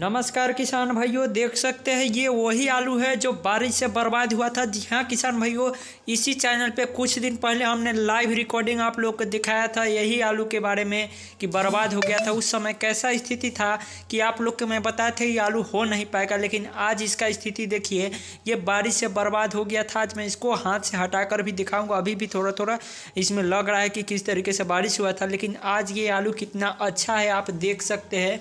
नमस्कार किसान भाइयों देख सकते हैं ये वही आलू है जो बारिश से बर्बाद हुआ था जी हाँ किसान भाइयों इसी चैनल पे कुछ दिन पहले हमने लाइव रिकॉर्डिंग आप लोग को दिखाया था यही आलू के बारे में कि बर्बाद हो गया था उस समय कैसा स्थिति था कि आप लोग को मैं बताया था ये आलू हो नहीं पाएगा लेकिन आज इसका स्थिति देखिए ये बारिश से बर्बाद हो गया था आज मैं इसको हाथ से हटा कर भी दिखाऊँगा अभी भी थोड़ा थोड़ा इसमें लग रहा है कि किस तरीके से बारिश हुआ था लेकिन आज ये आलू कितना अच्छा है आप देख सकते हैं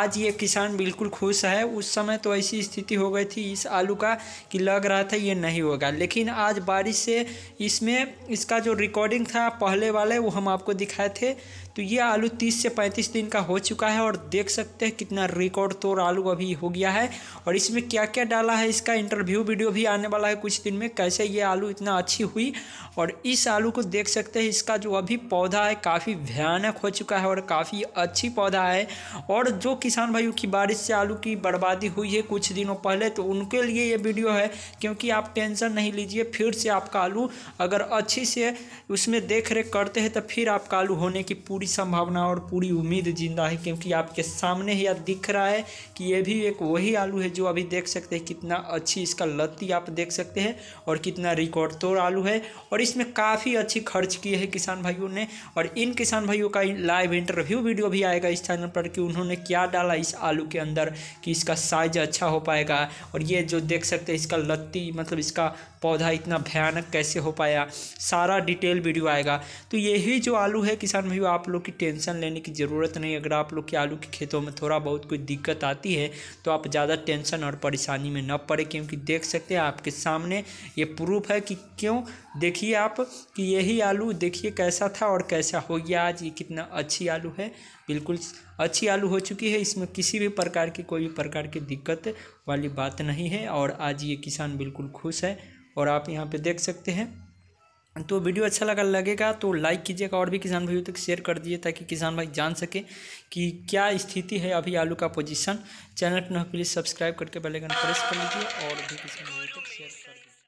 आज ये किसान बिल्कुल खुश है उस समय तो ऐसी स्थिति हो गई थी इस आलू का कि लग रहा था ये नहीं होगा लेकिन आज बारिश से इसमें इसका जो रिकॉर्डिंग था पहले वाले वो हम आपको दिखाए थे तो ये आलू 30 से 35 दिन का हो चुका है और देख सकते हैं कितना रिकॉर्ड तोड़ आलू अभी हो गया है और इसमें क्या क्या डाला है इसका इंटरव्यू वीडियो भी आने वाला है कुछ दिन में कैसे ये आलू इतना अच्छी हुई और इस आलू को देख सकते हैं इसका जो अभी पौधा है काफ़ी भयानक हो चुका है और काफ़ी अच्छी पौधा है और जो किसान भाइयों की बारिश से आलू की बर्बादी हुई है कुछ दिनों पहले तो उनके लिए ये वीडियो है क्योंकि आप टेंशन नहीं लीजिए फिर से आपका आलू अगर अच्छी से उसमें देख रेख करते हैं तो फिर आपका आलू होने की पूरी संभावना और पूरी उम्मीद जिंदा है क्योंकि आपके सामने ही दिख रहा है कि ये भी एक वही आलू है जो अभी देख सकते हैं कितना अच्छी इसका लत्ती आप देख सकते हैं और कितना रिकॉर्ड तोड़ आलू है और इसमें काफ़ी अच्छी खर्च की है किसान भाइयों ने और इन किसान भाइयों का लाइव इंटरव्यू वीडियो भी आएगा इस चैनल पर कि उन्होंने क्या डाला इस आलू के अंदर अंदर कि इसका साइज अच्छा हो पाएगा और ये जो देख सकते हैं इसका लत्ती मतलब इसका पौधा इतना भयानक कैसे हो पाया सारा डिटेल वीडियो आएगा तो यही जो आलू है किसान भाई आप लोग की टेंशन लेने की ज़रूरत नहीं अगर आप लोग के आलू के खेतों में थोड़ा बहुत कोई दिक्कत आती है तो आप ज़्यादा टेंशन और परेशानी में न पड़े क्योंकि देख सकते हैं आपके सामने ये प्रूफ है कि क्यों देखिए आप कि यही आलू देखिए कैसा था और कैसा हो गया आज ये कितना अच्छी आलू है बिल्कुल अच्छी आलू हो चुकी है इसमें किसी भी प्रकार की कोई भी प्रकार की दिक्कत वाली बात नहीं है और आज ये किसान बिल्कुल खुश है और आप यहाँ पे देख सकते हैं तो वीडियो अच्छा लगा लगेगा तो लाइक कीजिएगा और भी किसान भाइयों तक शेयर कर दीजिए ताकि किसान भाई जान सके कि क्या स्थिति है अभी आलू का पोजीशन चैनल पर तो प्लीज़ सब्सक्राइब करके बेल प्रेस कर लीजिए और भी किसान भाइयों तक शेयर कर दीजिए